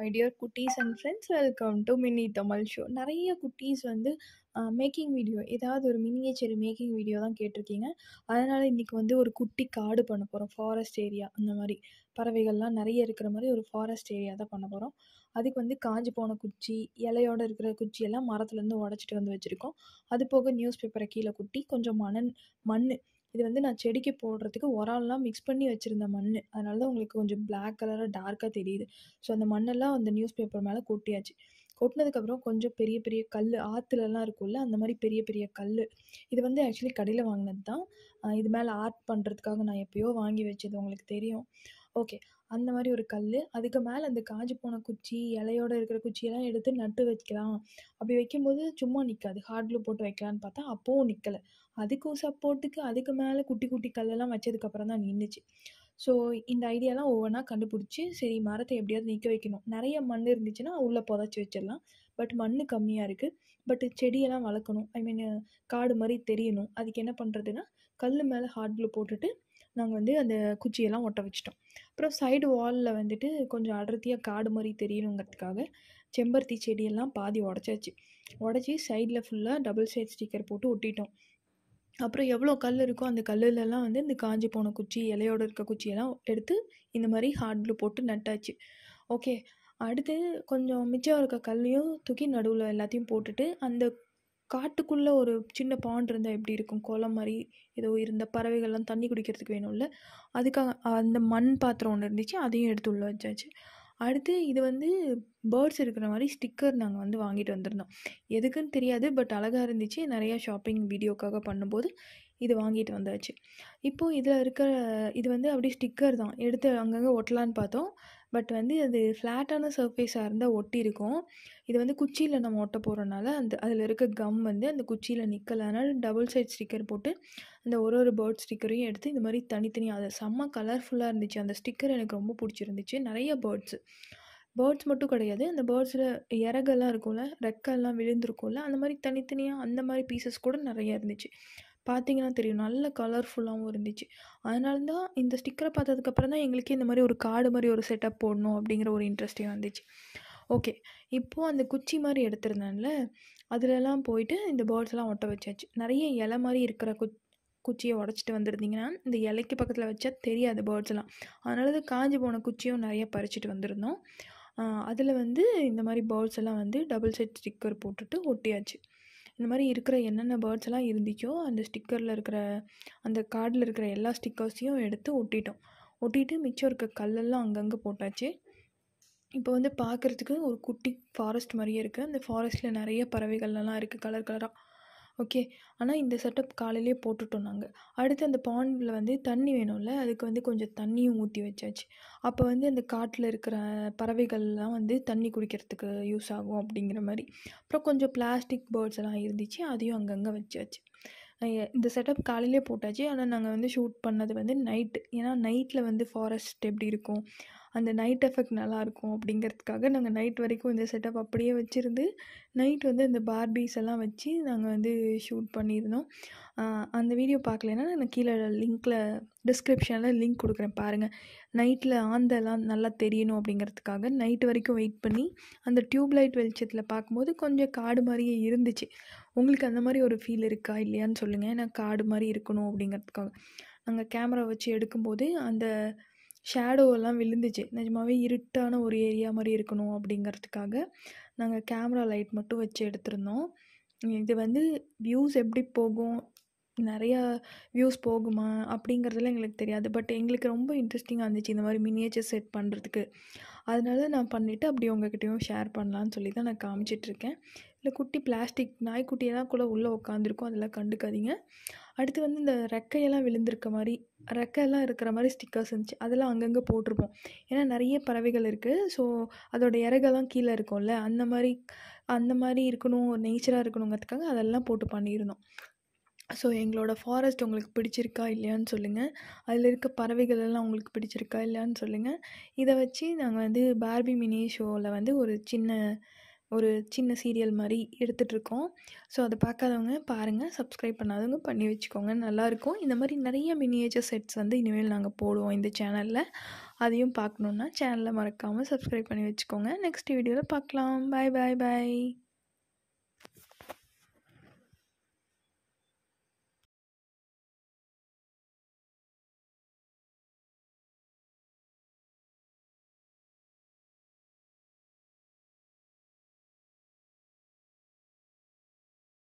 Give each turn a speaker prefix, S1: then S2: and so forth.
S1: my dear குட்டீஸ் and friends welcome to mini Tamil show நிறைய குட்டீஸ் வந்து மேக்கிங் வீடியோ ஏதாவது ஒரு மினியேச்சர் மேக்கிங் வீடியோ தான் கேட்டிருக்கீங்க அதனால் இன்றைக்கி வந்து ஒரு குட்டி காடு பண்ண போகிறோம் ஃபாரஸ்ட் ஏரியா அந்த மாதிரி பறவைகள்லாம் நிறைய இருக்கிற மாதிரி ஒரு ஃபாரஸ்ட் ஏரியா தான் பண்ண போகிறோம் அதுக்கு வந்து காஞ்சி போன குச்சி இலையோடு இருக்கிற குச்சி எல்லாம் மரத்துலேருந்து உடச்சிட்டு வந்து வச்சுருக்கோம் அது போக நியூஸ் பேப்பரை கீழே குட்டி கொஞ்சம் மண் மண் இது வந்து நான் செடிக்கு போடுறதுக்கு உரம்லாம் மிக்ஸ் பண்ணி வச்சுருந்த மண் அதனால தான் உங்களுக்கு கொஞ்சம் பிளாக் கலராக டார்க்காக தெரியுது ஸோ அந்த மண்ணெல்லாம் அந்த நியூஸ் பேப்பர் மேலே கொட்டியாச்சு கொட்டினதுக்கப்புறம் கொஞ்சம் பெரிய பெரிய கல் ஆற்றுலலாம் இருக்கும்ல அந்த மாதிரி பெரிய பெரிய கல் இது வந்து ஆக்சுவலி கடையில் வாங்கினது தான் இது மேலே ஆர்ட் பண்ணுறதுக்காக நான் எப்போயோ வாங்கி வச்சது உங்களுக்கு தெரியும் ஓகே அந்த மாதிரி ஒரு கல் அதுக்கு மேலே அந்த காஞ்சு போன குச்சி இலையோடு இருக்கிற குச்சியெல்லாம் எடுத்து நட்டு வைக்கலாம் அப்படி வைக்கும்போது சும்மா நிற்காது ஹார்ட் போட்டு வைக்கலான்னு பார்த்தா அப்போவும் நிற்கலை அதுக்கும் சப்போர்ட்டுக்கு அதுக்கு மேலே குட்டி குட்டி கல்லெல்லாம் வச்சதுக்கப்புறம் தான் நின்றுச்சு ஸோ இந்த ஐடியாலாம் ஒவ்வொன்றா கண்டுபிடிச்சி சரி மரத்தை எப்படியாவது நிற்க வைக்கணும் நிறைய மண் இருந்துச்சுன்னா உள்ளே புதைச்சி வச்சிடலாம் பட் மண் கம்மியாக இருக்குது பட் செடியெல்லாம் வளர்க்கணும் ஐ மீன் காடு மாதிரி தெரியணும் அதுக்கு என்ன பண்ணுறதுன்னா கல் மேலே ஹார்ட் க்ளூ போட்டுட்டு நாங்கள் வந்து அந்த குச்சியெல்லாம் ஒட்ட வச்சிட்டோம் அப்புறம் சைடு வாலில் வந்துட்டு கொஞ்சம் அடர்த்தியாக காடு மாதிரி தெரியணுங்கிறதுக்காக செம்பருத்தி செடியெல்லாம் பாதி உடச்சாச்சு உடச்சி சைடில் ஃபுல்லாக டபுள் சைட் ஸ்டிக்கர் போட்டு ஒட்டிட்டோம் அப்புறம் எவ்வளோ கல் இருக்கோ அந்த கல்லுலலாம் வந்து இந்த காஞ்சி போன குச்சி இலையோடு இருக்க குச்சியெல்லாம் எடுத்து இந்த மாதிரி ஹார்ட்லு போட்டு நட்டாச்சு ஓகே அடுத்து கொஞ்சம் மிச்சம் இருக்க கல்லையும் தூக்கி நடுவில் எல்லாத்தையும் போட்டுட்டு அந்த காட்டுக்குள்ளே ஒரு சின்ன பாண்ட் இருந்தால் எப்படி இருக்கும் குளம் மாதிரி ஏதோ இருந்த பறவைகள்லாம் தண்ணி குடிக்கிறதுக்கு வேணும்ல அதுக்காக அந்த மண் பாத்திரம் ஒன்று இருந்துச்சு அதையும் எடுத்து உள்ளே வச்சாச்சு அடுத்து இது வந்து பேர்ட்ஸ் இருக்கிற மாதிரி ஸ்டிக்கர் நாங்கள் வந்து வாங்கிட்டு வந்திருந்தோம் எதுக்குன்னு தெரியாது பட் அழகாக இருந்துச்சு நிறையா ஷாப்பிங் வீடியோக்காக பண்ணும்போது இது வாங்கிட்டு வந்தாச்சு இப்போது இதில் இருக்கிற இது வந்து அப்படியே ஸ்டிக்கர் தான் எடுத்து அங்கங்கே ஒட்டலான்னு பார்த்தோம் பட் வந்து அது ஃப்ளாட்டான சர்ஃபேஸாக இருந்தால் ஒட்டியிருக்கும் இது வந்து குச்சியில் நம்ம ஒட்ட போகிறனால அந்த அதில் இருக்க கம் வந்து அந்த குச்சியில் நிற்கலை அதனால் டபுள் சைட் ஸ்டிக்கர் போட்டு அந்த ஒரு ஒரு பேர்ட் ஸ்டிக்கரையும் எடுத்து இந்த மாதிரி தனித்தனியாக அதை செம்ம கலர்ஃபுல்லாக இருந்துச்சு அந்த ஸ்டிக்கர் எனக்கு ரொம்ப பிடிச்சிருந்துச்சு நிறைய பேர்ட்ஸு பேர்ட்ஸ் மட்டும் கிடையாது அந்த பேர்ட்ஸில் இறகெல்லாம் இருக்கும்ல ரெக்கெல்லாம் விழுந்திருக்கும்ல அந்த மாதிரி தனித்தனியாக அந்த மாதிரி பீசஸ் கூட நிறையா இருந்துச்சு பார்த்தீங்கன்னா தெரியும் நல்ல கலர்ஃபுல்லாகவும் இருந்துச்சு அதனால தான் இந்த ஸ்டிக்கரை பார்த்ததுக்கப்புறம் தான் எங்களுக்கே இந்த மாதிரி ஒரு கார்டு மாதிரி ஒரு செட்டப் போடணும் அப்படிங்கிற ஒரு இன்ட்ரெஸ்டே வந்துச்சு ஓகே இப்போது அந்த குச்சி மாதிரி எடுத்திருந்தேன்ல அதிலலாம் போயிட்டு இந்த பேர்ட்ஸ்லாம் ஒட்ட வச்சாச்சு நிறைய இலை மாதிரி இருக்கிற குச் குச்சியை உடச்சிட்டு வந்திருந்தீங்கன்னா இந்த இலைக்கு பக்கத்தில் வச்சா தெரியாது பேர்ட்ஸ்லாம் அதனால அது காஞ்சி போன குச்சியும் நிறைய பறிச்சிட்டு வந்திருந்தோம் அதில் வந்து இந்த மாதிரி பேர்ட்ஸ் எல்லாம் வந்து டபுள் செட் ஸ்டிக்கர் போட்டுட்டு ஒட்டியாச்சு இந்த மாதிரி இருக்கிற என்னென்ன பேர்ட்ஸ் எல்லாம் இருந்துச்சோ அந்த ஸ்டிக்கரில் இருக்கிற அந்த கார்டில் இருக்கிற எல்லா ஸ்டிக்கர்ஸையும் எடுத்து ஒட்டிட்டோம் ஒட்டிட்டு மிச்சம் இருக்க கல்லெல்லாம் அங்கங்கே போட்டாச்சு இப்போ வந்து பார்க்குறதுக்கு ஒரு குட்டி ஃபாரஸ்ட் மாதிரியே இருக்குது அந்த ஃபாரஸ்ட்டில் நிறைய பறவைகள்லாம் இருக்குது கலர் கலராக ஓகே ஆனால் இந்த செட்டப் காலையிலே போட்டுட்டோம் நாங்கள் அடுத்து அந்த பாண்டில் வந்து தண்ணி வேணும்ல அதுக்கு வந்து கொஞ்சம் தண்ணியும் ஊற்றி வச்சாச்சு அப்போ வந்து அந்த காட்டில் இருக்கிற பறவைகள்லாம் வந்து தண்ணி குடிக்கிறதுக்கு யூஸ் ஆகும் அப்படிங்கிற மாதிரி அப்புறம் கொஞ்சம் பிளாஸ்டிக் பேர்ட்ஸ் எல்லாம் இருந்துச்சு அதையும் அங்கங்கே வச்சாச்சு இந்த செட்டப் காலையிலே போட்டாச்சு ஆனால் நாங்கள் வந்து ஷூட் பண்ணது வந்து நைட்டு ஏன்னா நைட்டில் வந்து ஃபாரஸ்ட் எப்படி இருக்கும் அந்த நைட் எஃபெக்ட் நல்லாயிருக்கும் அப்படிங்கிறதுக்காக நாங்கள் நைட் வரைக்கும் இந்த செட்டப் அப்படியே வச்சுருந்து நைட் வந்து அந்த பார்பீஸ் எல்லாம் வச்சு நாங்கள் வந்து ஷூட் பண்ணியிருந்தோம் அந்த வீடியோ பார்க்கலன்னா நான் கீழே லிங்க்கில் டிஸ்கிரிப்ஷனில் லிங்க் கொடுக்குறேன் பாருங்கள் நைட்டில் ஆந்தெல்லாம் நல்லா தெரியணும் அப்படிங்கிறதுக்காக நைட் வரைக்கும் வெயிட் பண்ணி அந்த டியூப் லைட் வெளிச்சத்தில் பார்க்கும்போது கொஞ்சம் காடு மாதிரியே இருந்துச்சு உங்களுக்கு அந்த மாதிரி ஒரு ஃபீல் இருக்கா இல்லையான்னு சொல்லுங்கள் ஏன்னா காடு மாதிரி இருக்கணும் அப்படிங்கிறதுக்காக நாங்கள் கேமரா வச்சு எடுக்கும்போது அந்த ஷேடோவெல்லாம் விழுந்துச்சு நிஜமாவே இருட்டான ஒரு ஏரியா மாதிரி இருக்கணும் அப்படிங்கிறதுக்காக நாங்கள் கேமரா லைட் மட்டும் வச்சு எடுத்திருந்தோம் இது வந்து வியூஸ் எப்படி போகும் நிறையா வியூஸ் போகுமா அப்படிங்கிறதுலாம் எங்களுக்கு தெரியாது பட் எங்களுக்கு ரொம்ப இன்ட்ரெஸ்டிங்காக இருந்துச்சு இந்த மாதிரி மினியேச்சர் செட் பண்ணுறதுக்கு அதனால நான் பண்ணிவிட்டு அப்படி உங்கள்கிட்டையும் ஷேர் பண்ணலான்னு சொல்லி தான் நான் காமிச்சிட்ருக்கேன் இல்லை குட்டி பிளாஸ்டிக் நாய்க்குட்டியெல்லாம் கூட உள்ளே உட்காந்துருக்கும் அதெல்லாம் கண்டுக்காதீங்க அடுத்து வந்து இந்த ரெக்கையெல்லாம் விழுந்திருக்க மாதிரி ரெக்கையெல்லாம் இருக்கிற மாதிரி ஸ்டிக்கர்ஸ் இருந்துச்சு அதெல்லாம் அங்கங்கே போட்டிருப்போம் ஏன்னா நிறைய பறவைகள் இருக்குது ஸோ அதோடய இறகெல்லாம் கீழே இருக்கும்ல அந்த மாதிரி அந்த மாதிரி இருக்கணும் நேச்சராக இருக்கணுங்கிறதுக்காக அதெல்லாம் போட்டு பண்ணியிருந்தோம் ஸோ எங்களோட ஃபாரஸ்ட் உங்களுக்கு பிடிச்சிருக்கா இல்லையான்னு சொல்லுங்கள் அதில் இருக்க பறவைகள் எல்லாம் உங்களுக்கு பிடிச்சிருக்கா இல்லையான்னு சொல்லுங்கள் இதை வச்சு நாங்கள் வந்து பார்பி மினி ஷோவில் வந்து ஒரு சின்ன ஒரு சின்ன சீரியல் மாதிரி எடுத்துகிட்ருக்கோம் ஸோ அதை பார்க்காதவங்க பாருங்கள் சப்ஸ்கிரைப் பண்ணாதவங்க பண்ணி வச்சுக்கோங்க நல்லாயிருக்கும் இந்த மாதிரி நிறைய மினியேச்சர் செட்ஸ் வந்து இனிமேல் நாங்கள் போடுவோம் இந்த சேனலில் அதையும் பார்க்கணுன்னா சேனலில் மறக்காமல் சப்ஸ்கிரைப் பண்ணி வச்சுக்கோங்க நெக்ஸ்ட் வீடியோவில் பார்க்கலாம் பாய் பாய் பாய்